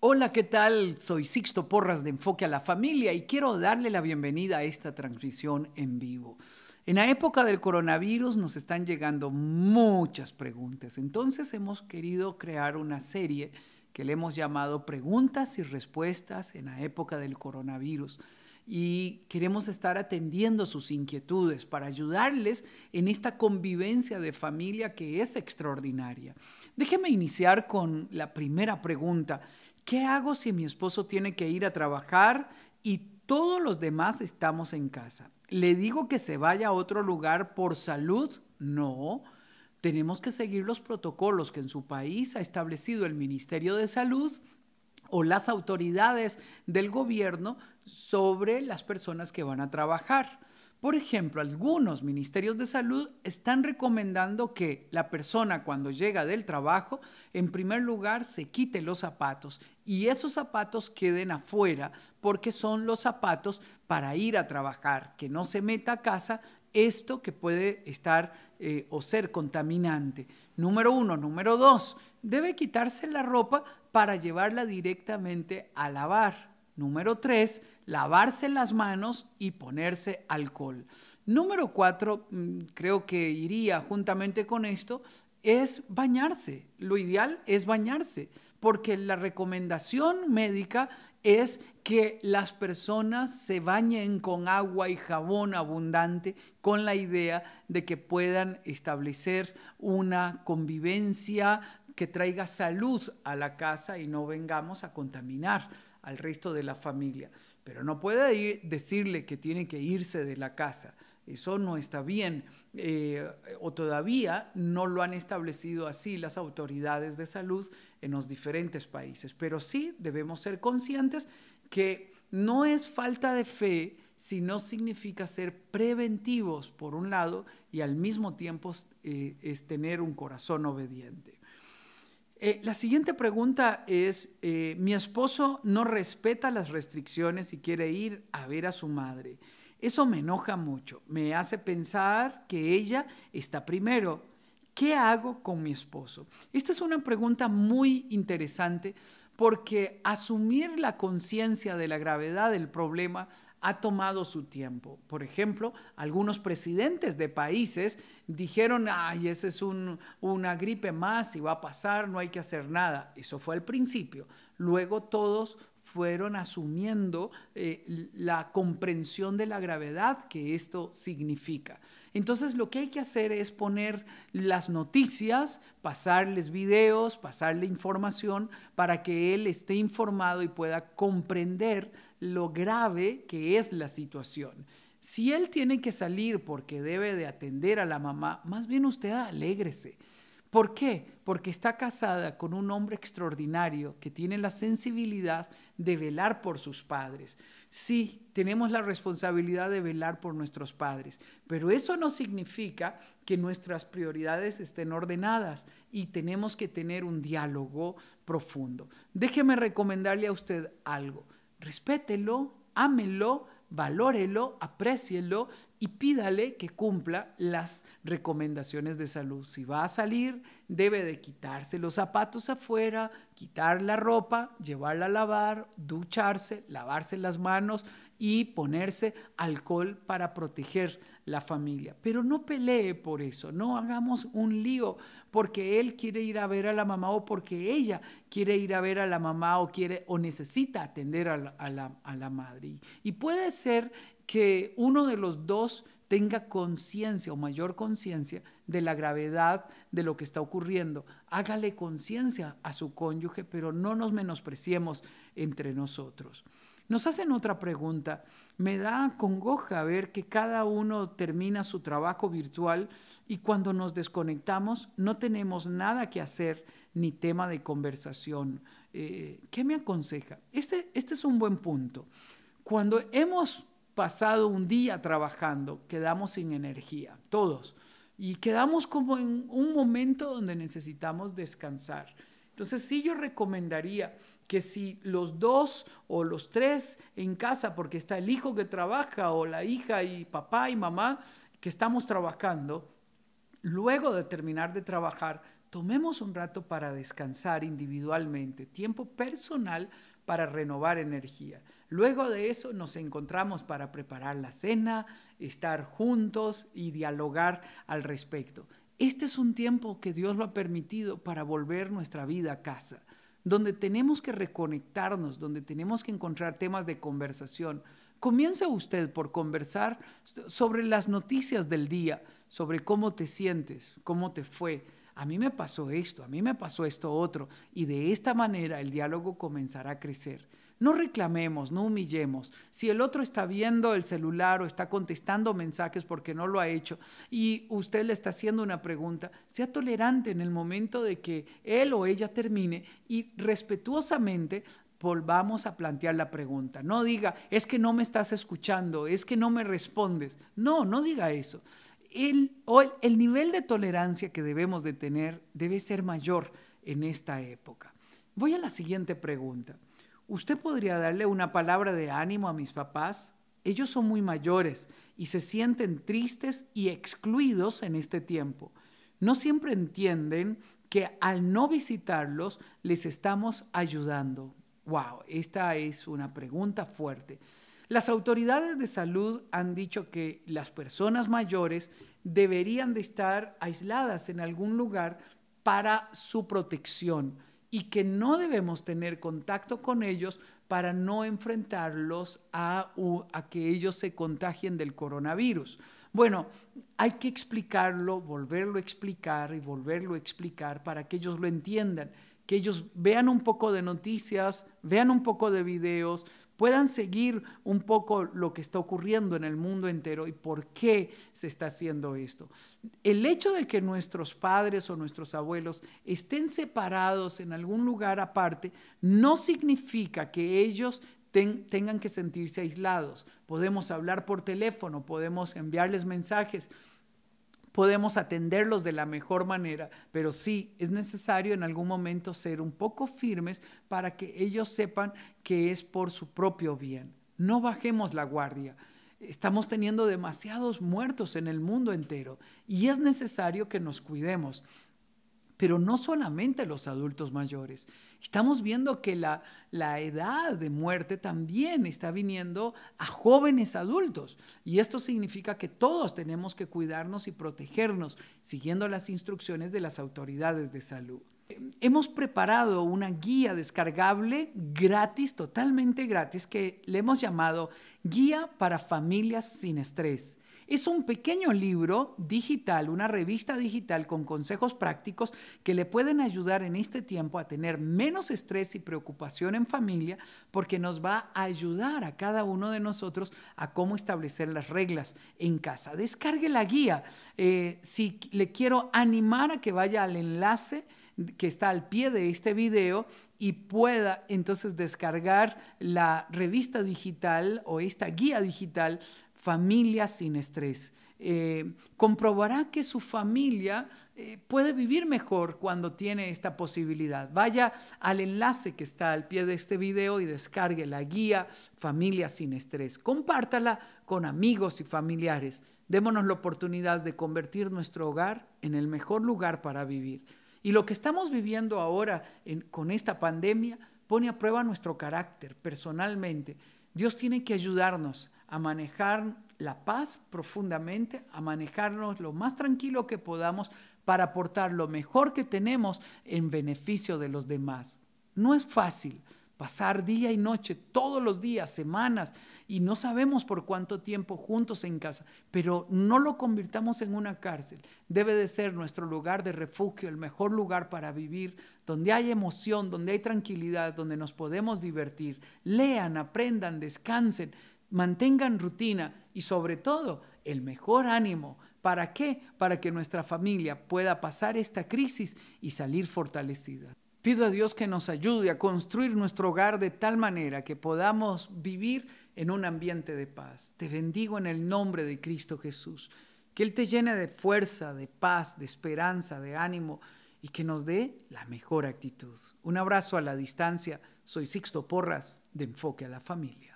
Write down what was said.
Hola, ¿qué tal? Soy Sixto Porras de Enfoque a la Familia y quiero darle la bienvenida a esta transmisión en vivo. En la época del coronavirus nos están llegando muchas preguntas, entonces hemos querido crear una serie que le hemos llamado Preguntas y Respuestas en la época del coronavirus y queremos estar atendiendo sus inquietudes para ayudarles en esta convivencia de familia que es extraordinaria. Déjeme iniciar con la primera pregunta ¿qué hago si mi esposo tiene que ir a trabajar y todos los demás estamos en casa? ¿Le digo que se vaya a otro lugar por salud? No. Tenemos que seguir los protocolos que en su país ha establecido el Ministerio de Salud o las autoridades del gobierno sobre las personas que van a trabajar. Por ejemplo, algunos ministerios de salud están recomendando que la persona cuando llega del trabajo, en primer lugar, se quite los zapatos y esos zapatos queden afuera porque son los zapatos para ir a trabajar, que no se meta a casa esto que puede estar eh, o ser contaminante. Número uno. Número dos, debe quitarse la ropa para llevarla directamente a lavar. Número tres, lavarse las manos y ponerse alcohol. Número cuatro, mm, creo que iría juntamente con esto, es bañarse. Lo ideal es bañarse, porque la recomendación médica es que las personas se bañen con agua y jabón abundante con la idea de que puedan establecer una convivencia que traiga salud a la casa y no vengamos a contaminar al resto de la familia. Pero no puede decirle que tiene que irse de la casa. Eso no está bien eh, o todavía no lo han establecido así las autoridades de salud en los diferentes países. Pero sí debemos ser conscientes que no es falta de fe, si no significa ser preventivos por un lado y al mismo tiempo eh, es tener un corazón obediente. Eh, la siguiente pregunta es, eh, mi esposo no respeta las restricciones y quiere ir a ver a su madre. Eso me enoja mucho, me hace pensar que ella está primero. ¿Qué hago con mi esposo? Esta es una pregunta muy interesante porque asumir la conciencia de la gravedad del problema ha tomado su tiempo. Por ejemplo, algunos presidentes de países dijeron, ay, esa es una gripe más y va a pasar, no hay que hacer nada. Eso fue al principio. Luego todos fueron asumiendo eh, la comprensión de la gravedad que esto significa. Entonces lo que hay que hacer es poner las noticias, pasarles videos, pasarle información para que él esté informado y pueda comprender lo grave que es la situación. Si él tiene que salir porque debe de atender a la mamá, más bien usted alégrese. ¿Por qué? Porque está casada con un hombre extraordinario que tiene la sensibilidad de velar por sus padres. Sí, tenemos la responsabilidad de velar por nuestros padres, pero eso no significa que nuestras prioridades estén ordenadas y tenemos que tener un diálogo profundo. Déjeme recomendarle a usted algo. Respételo, ámelo, valórelo, aprécielo y pídale que cumpla las recomendaciones de salud. Si va a salir, debe de quitarse los zapatos afuera, quitar la ropa, llevarla a lavar, ducharse, lavarse las manos y ponerse alcohol para proteger la familia. Pero no pelee por eso, no hagamos un lío porque él quiere ir a ver a la mamá o porque ella quiere ir a ver a la mamá o quiere o necesita atender a la, a la madre. Y puede ser que uno de los dos tenga conciencia o mayor conciencia de la gravedad de lo que está ocurriendo. Hágale conciencia a su cónyuge, pero no nos menospreciemos entre nosotros. Nos hacen otra pregunta. Me da congoja ver que cada uno termina su trabajo virtual y cuando nos desconectamos no tenemos nada que hacer ni tema de conversación. Eh, ¿Qué me aconseja? Este, este es un buen punto. Cuando hemos pasado un día trabajando, quedamos sin energía, todos. Y quedamos como en un momento donde necesitamos descansar. Entonces sí yo recomendaría que si los dos o los tres en casa, porque está el hijo que trabaja o la hija y papá y mamá que estamos trabajando, luego de terminar de trabajar, tomemos un rato para descansar individualmente, tiempo personal para renovar energía. Luego de eso nos encontramos para preparar la cena, estar juntos y dialogar al respecto. Este es un tiempo que Dios lo ha permitido para volver nuestra vida a casa, donde tenemos que reconectarnos, donde tenemos que encontrar temas de conversación. Comienza usted por conversar sobre las noticias del día, sobre cómo te sientes, cómo te fue, a mí me pasó esto, a mí me pasó esto otro, y de esta manera el diálogo comenzará a crecer. No reclamemos, no humillemos. Si el otro está viendo el celular o está contestando mensajes porque no lo ha hecho y usted le está haciendo una pregunta, sea tolerante en el momento de que él o ella termine y respetuosamente volvamos a plantear la pregunta. No diga, es que no me estás escuchando, es que no me respondes. No, no diga eso el, nivel de tolerancia que debemos de tener debe ser mayor en esta época. Voy a la siguiente pregunta. ¿Usted podría darle una palabra de ánimo a mis papás? Ellos son muy mayores y se sienten tristes y excluidos en este tiempo. No siempre entienden que al no visitarlos les estamos ayudando. Wow, esta es una pregunta fuerte. Las autoridades de salud han dicho que las personas mayores deberían de estar aisladas en algún lugar para su protección y que no debemos tener contacto con ellos para no enfrentarlos a, a, que ellos se contagien del coronavirus. Bueno, hay que explicarlo, volverlo a explicar y volverlo a explicar para que ellos lo entiendan, que ellos vean un poco de noticias, vean un poco de videos, puedan seguir un poco lo que está ocurriendo en el mundo entero y por qué se está haciendo esto. El hecho de que nuestros padres o nuestros abuelos estén separados en algún lugar aparte no significa que ellos tengan que sentirse aislados. Podemos hablar por teléfono, podemos enviarles mensajes, podemos atenderlos de la mejor manera, pero sí es necesario en algún momento ser un poco firmes para que ellos sepan que es por su propio bien. No bajemos la guardia. Estamos teniendo demasiados muertos en el mundo entero y es necesario que nos cuidemos pero no solamente los adultos mayores. Estamos viendo que la, edad de muerte también está viniendo a jóvenes adultos y esto significa que todos tenemos que cuidarnos y protegernos siguiendo las instrucciones de las autoridades de salud. Hemos preparado una guía descargable gratis, totalmente gratis, que le hemos llamado Guía para Familias sin Estrés. Es un pequeño libro digital, una revista digital con consejos prácticos que le pueden ayudar en este tiempo a tener menos estrés y preocupación en familia porque nos va a ayudar a cada uno de nosotros a cómo establecer las reglas en casa. Descargue la guía. Eh, si le quiero animar a que vaya al enlace que está al pie de este video y pueda entonces descargar la revista digital o esta guía digital familia sin estrés. Eh, comprobará que su familia eh, puede vivir mejor cuando tiene esta posibilidad. Vaya al enlace que está al pie de este video y descargue la guía Familia sin Estrés. Compártala con amigos y familiares. Démonos la oportunidad de convertir nuestro hogar en el mejor lugar para vivir. Y lo que estamos viviendo ahora con esta pandemia pone a prueba nuestro carácter personalmente. Dios tiene que ayudarnos a manejar la paz profundamente, a manejarnos lo más tranquilo que podamos para aportar lo mejor que tenemos en beneficio de los demás. No es fácil pasar día y noche, todos los días, semanas, y no sabemos por cuánto tiempo juntos en casa, pero no lo convirtamos en una cárcel. Debe de ser nuestro lugar de refugio, el mejor lugar para vivir, donde hay emoción, donde hay tranquilidad, donde nos podemos divertir. Lean, aprendan, descansen, mantengan rutina y sobre todo el mejor ánimo. ¿Para qué? Para que nuestra familia pueda pasar esta crisis y salir fortalecida. Pido a Dios que nos ayude a construir nuestro hogar de tal manera que podamos vivir en un ambiente de paz. Te bendigo en el nombre de Cristo Jesús. Que Él te llene de fuerza, de paz, de esperanza, de ánimo y que nos dé la mejor actitud. Un abrazo a la distancia. Soy Sixto Porras de Enfoque a la Familia.